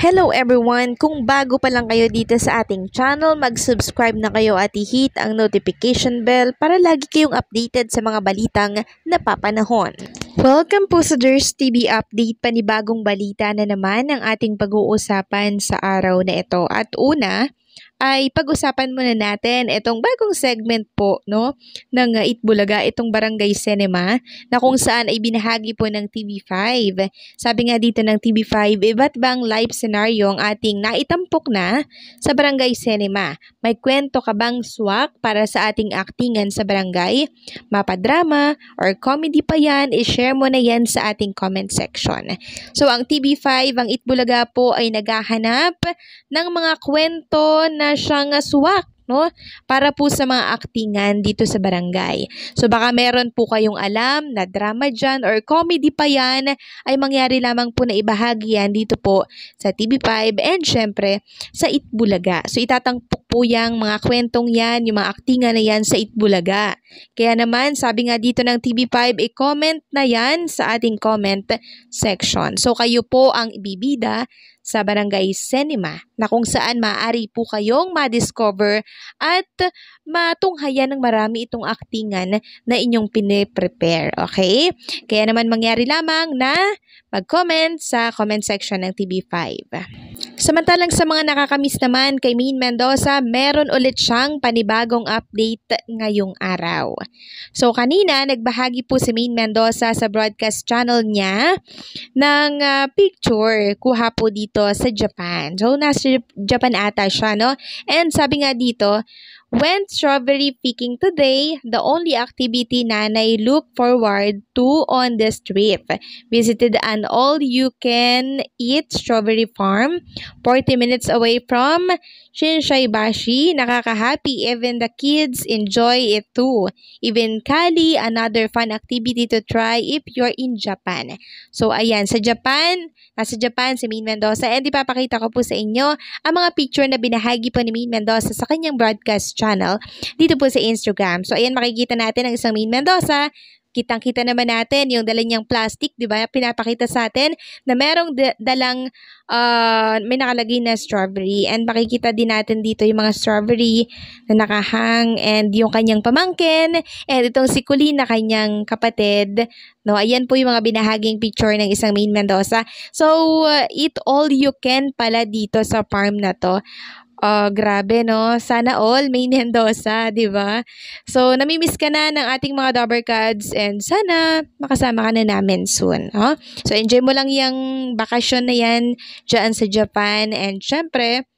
Hello everyone! Kung bago pa lang kayo dito sa ating channel, mag-subscribe na kayo at i-hit ang notification bell para lagi kayong updated sa mga balitang napapanahon. Welcome po sa Durs TV Update, panibagong balita na naman ang ating pag-uusapan sa araw na ito. At una, ay pag-usapan muna natin itong bagong segment po no ng uh, Itbulaga itong Barangay Cinema na kung saan ay binahagi po ng TV5. Sabi nga dito ng TV5, iba't bang live scenario ang ating naitampok na sa Barangay Cinema? May kwento ka bang swak para sa ating aktingan sa barangay? Mapadrama or comedy pa yan, i-share mo na yan sa ating comment section. So ang TV5, ang Itbulaga po ay naghahanap ng mga kwento na wala siyang aswak ah, no? Para po sa mga aktingan dito sa barangay. So baka meron po kayong alam na drama dyan or comedy pa yan ay mangyari lamang po na ibahagi yan dito po sa TV5 and syempre sa Itbulaga. So itatangpok po yung mga kwentong yan, yung mga aktingan na yan sa Itbulaga. Kaya naman sabi nga dito ng TV5, i-comment na yan sa ating comment section. So kayo po ang ibibida sa Barangay Cinema na kung saan maaari po kayong ma-discover at matunghayan ng marami itong aktingan na inyong pine-prepare. Okay? Kaya naman mangyari lamang na mag-comment sa comment section ng TV5. Samantalang sa mga nakakamiss naman kay Main Mendoza, meron ulit siyang panibagong update ngayong araw. So kanina, nagbahagi po si Main Mendoza sa broadcast channel niya ng uh, picture kuha po dito sa Japan. So nasa Japan ata siya, no? And sabi nga dito, When strawberry picking today, the only activity Nanay look forward to on this trip. Visited an all-you-can-eat strawberry farm, 40 minutes away from Shinshaibashi. Nakaka-happy, even the kids enjoy it too. Even Kali, another fun activity to try if you're in Japan. So ayan, sa Japan, nasa Japan si Min Mendoza and ipapakita ko po sa inyo ang mga picture na binahagi po ni Min Mendoza sa kanyang broadcast channel dito po sa Instagram. So, ayan, makikita natin ang isang Main Mendoza kitang-kita naman natin yung dala niyang plastic, 'di ba? Pinapakita sa atin na merong dalang uh, may nakalagay na strawberry and makikita din natin dito yung mga strawberry na nakahang and yung kanyang pamangkin and itong si Colleen na kanyang kapatid. No, ayan po yung mga binahaging picture ng isang Maine Mendoza. So, uh, eat all you can pala dito sa farm na to. Uh, grabe, no? Sana all may Mendoza, di ba? So, nami-miss ka na ng ating mga Dobercads and sana makasama ka na namin soon. Huh? So, enjoy mo lang 'yang bakasyon na yan diyan sa Japan and syempre,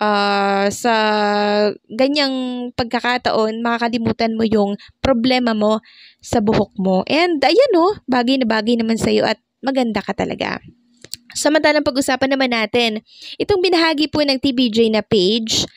uh, sa ganyang pagkakataon, makakalimutan mo yung problema mo sa buhok mo. And ayan, no? Bagay na bagay naman sa'yo at maganda ka talaga. Samantalang pag-usapan naman natin, itong binahagi po ng TBJ na page,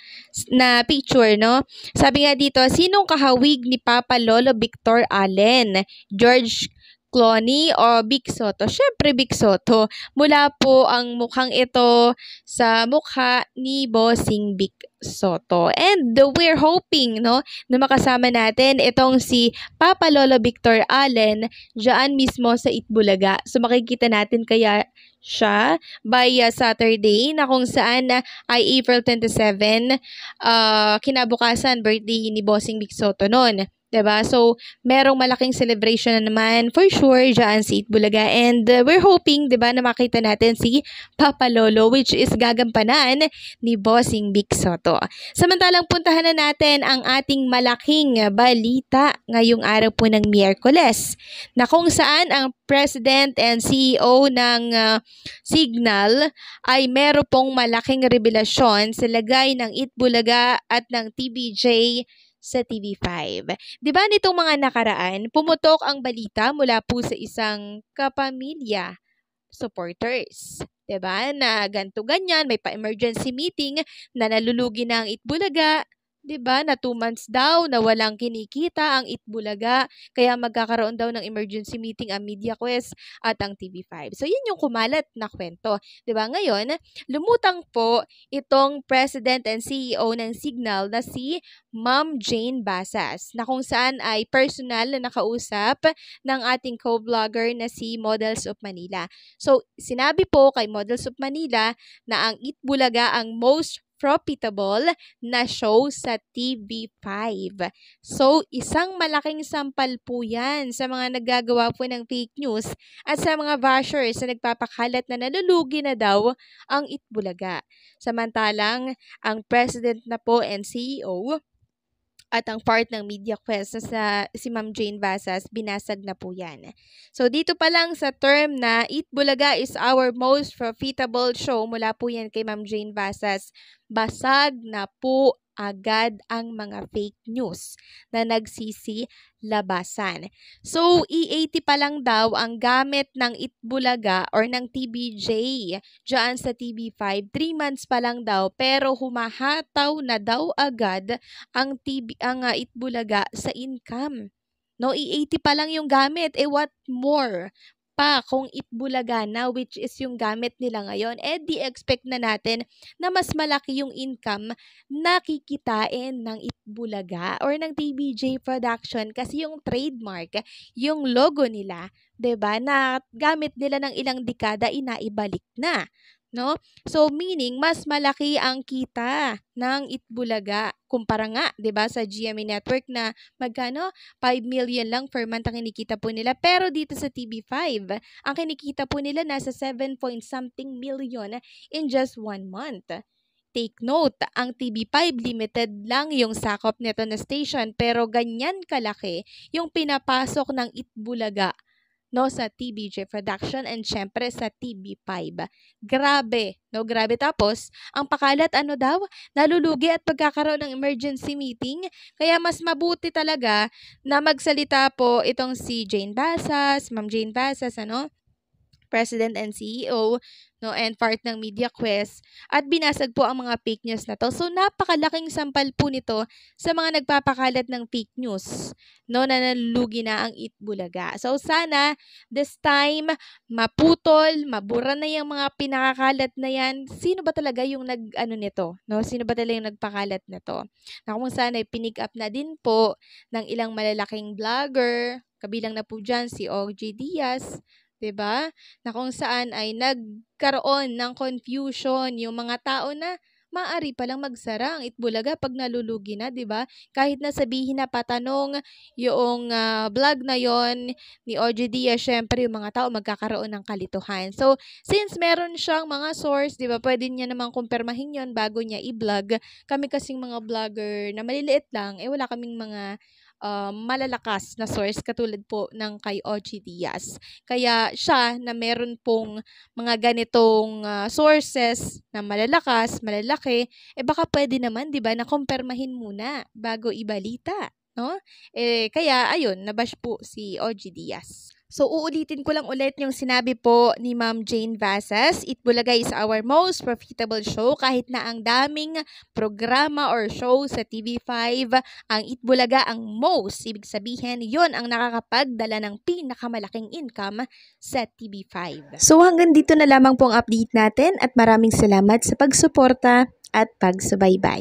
na picture, no? Sabi nga dito, sinong kahawig ni Papa Lolo Victor Allen? George Cloney o Big Soto? Siyempre, Big Soto. Mula po ang mukhang ito sa mukha ni Bossing Big Soto. And we're hoping no, na makasama natin itong si Papa Lolo Victor Allen dyan mismo sa Itbulaga. So makikita natin kaya siya by uh, Saturday na kung saan uh, ay April 27 uh, kinabukasan birthday ni Bossing Big Soto noon. Diba? So, merong malaking celebration na naman for sure dyan si Itbulaga. And uh, we're hoping, ba diba, na makita natin si Papa Lolo which is gagampanan ni Bossing Big Soto. Samantalang puntahan na natin ang ating malaking balita ngayong araw po ng Miyerkules na kung saan ang President and CEO ng uh, Signal ay meron pong malaking revelasyon sa lagay ng Itbulaga at ng TBJ sa TV5. 'Di ba nitong mga nakaraan, pumutok ang balita mula po sa isang kapamilya supporters. 'Di ba? Na ganto ganyan, may pa-emergency meeting na nalulugi na ang Itbulaga, 'Di ba? Na two months daw na walang kinikita ang Itbulaga, kaya magkakaroon daw ng emergency meeting ang MediaQuest at ang TV5. So 'yun yung kumalat na kwento, 'di ba? Ngayon, lumutang po itong president and CEO ng Signal na si Ma'am Jane Basas, na kung saan ay personal na nakausap ng ating co-vlogger na si Models of Manila. So sinabi po kay Models of Manila na ang Itbulaga ang most profitable na show sa TV5. So, isang malaking sampal po yan sa mga naggagawa po ng fake news at sa mga bashers na nagpapakalat na nalulugi na daw ang Itbulaga. Samantalang, ang president na po and CEO at ang part ng Media Quest sa si Ma'am Jane Vasas, binasag na po yan. So dito pa lang sa term na Eat Bulaga is our most profitable show mula po yan kay Ma'am Jane Vasas, basag na po agad ang mga fake news na nagsisi labasan. So, E80 pa lang daw ang gamit ng Itbulaga or ng TBJ dyan sa TB5. 3 months pa lang daw pero humahataw na daw agad ang, TB, ang uh, Itbulaga sa income. No, E80 pa lang yung gamit. Eh, what more? pa kung Itbulaga na, which is yung gamit nila ngayon, eh di expect na natin na mas malaki yung income na kikitain ng Itbulaga or ng TBJ Production kasi yung trademark, yung logo nila, 'di ba, na gamit nila ng ilang dekada, inaibalik na no? So meaning mas malaki ang kita ng Itbulaga kumpara nga 'di ba sa GMA network na magkano 5 million lang per month ang kinikita po nila pero dito sa TV5 ang kinikita po nila nasa 7 point something million in just one month. Take note, ang TV5 limited lang yung sakop nito na station pero ganyan kalaki yung pinapasok ng Itbulaga no sa TBJ production and syempre sa TB5. Grabe, no? Grabe tapos ang pakalat ano daw, nalulugi at pagkakaroon ng emergency meeting, kaya mas mabuti talaga na magsalita po itong si Jane Basas, Ma'am Jane Basas ano, President and CEO, no, and part ng Media Quest, at binasag po ang mga fake news na to. So, napakalaking sampal po nito sa mga nagpapakalat ng fake news, no, na nalugi na ang Itbulaga. So, sana, this time, maputol, mabura na yung mga pinakakalat na yan. Sino ba talaga yung nag, ano nito, no? Sino ba talaga yung nagpakalat na to? Na kung sana, pinig up na din po ng ilang malalaking vlogger, kabilang na po dyan si OG Diaz, 'di ba? Na kung saan ay nagkaroon ng confusion yung mga tao na maari pa lang magsara ang Itbulaga pag nalulugi na, 'di ba? Kahit na sabihin na patanong yung uh, vlog na yon ni OJ Diaz, eh, syempre yung mga tao magkakaroon ng kalituhan. So, since meron siyang mga source, 'di ba? Pwede niya namang kumpirmahin yon bago niya i-vlog. Kami kasing mga vlogger na maliliit lang, eh wala kaming mga Um, malalakas na source katulad po ng kay Ochi Diaz. Kaya siya na meron pong mga ganitong uh, sources na malalakas, malalaki, eh baka pwede naman 'di ba na kumpirmahin muna bago ibalita, no? Eh kaya ayun, nabash po si Ochi Diaz. So uulitin ko lang ulit yung sinabi po ni Ma'am Jane Vasas, Itbulaga is our most profitable show kahit na ang daming programa or show sa TV5, ang Itbulaga ang most. Ibig sabihin, yon ang nakakapagdala ng pinakamalaking income sa TV5. So hanggang dito na lamang pong update natin at maraming salamat sa pagsuporta at pagsubaybay.